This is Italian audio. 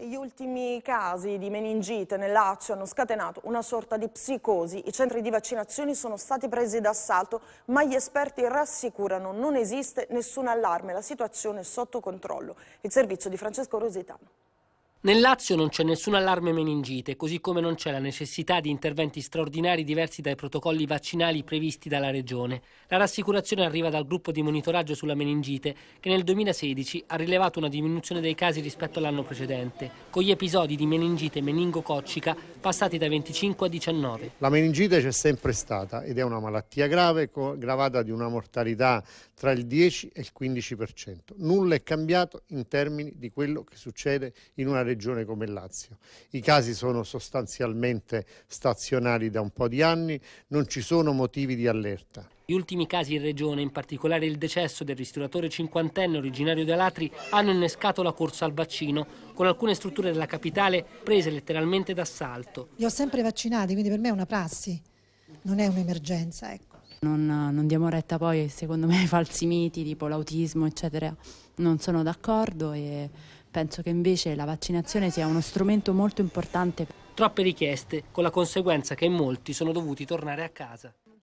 Gli ultimi casi di meningite nel Lazio hanno scatenato una sorta di psicosi. I centri di vaccinazione sono stati presi d'assalto, ma gli esperti rassicurano non esiste nessun allarme, la situazione è sotto controllo. Il servizio di Francesco Rositano. Nel Lazio non c'è nessun allarme meningite, così come non c'è la necessità di interventi straordinari diversi dai protocolli vaccinali previsti dalla Regione. La rassicurazione arriva dal gruppo di monitoraggio sulla meningite, che nel 2016 ha rilevato una diminuzione dei casi rispetto all'anno precedente, con gli episodi di meningite meningococcica passati da 25 a 19. La meningite c'è sempre stata ed è una malattia grave, gravata di una mortalità tra il 10 e il 15%. Nulla è cambiato in termini di quello che succede in una regione regione come il Lazio. I casi sono sostanzialmente stazionari da un po' di anni, non ci sono motivi di allerta. Gli ultimi casi in regione, in particolare il decesso del ristoratore cinquantenne originario di Alatri, hanno innescato la corsa al vaccino, con alcune strutture della capitale prese letteralmente d'assalto. Li ho sempre vaccinati, quindi per me è una prassi, non è un'emergenza. Ecco. Non, non, diamo retta poi, secondo me, ai falsi miti tipo l'autismo, eccetera. Non sono d'accordo e Penso che invece la vaccinazione sia uno strumento molto importante. Troppe richieste, con la conseguenza che molti sono dovuti tornare a casa.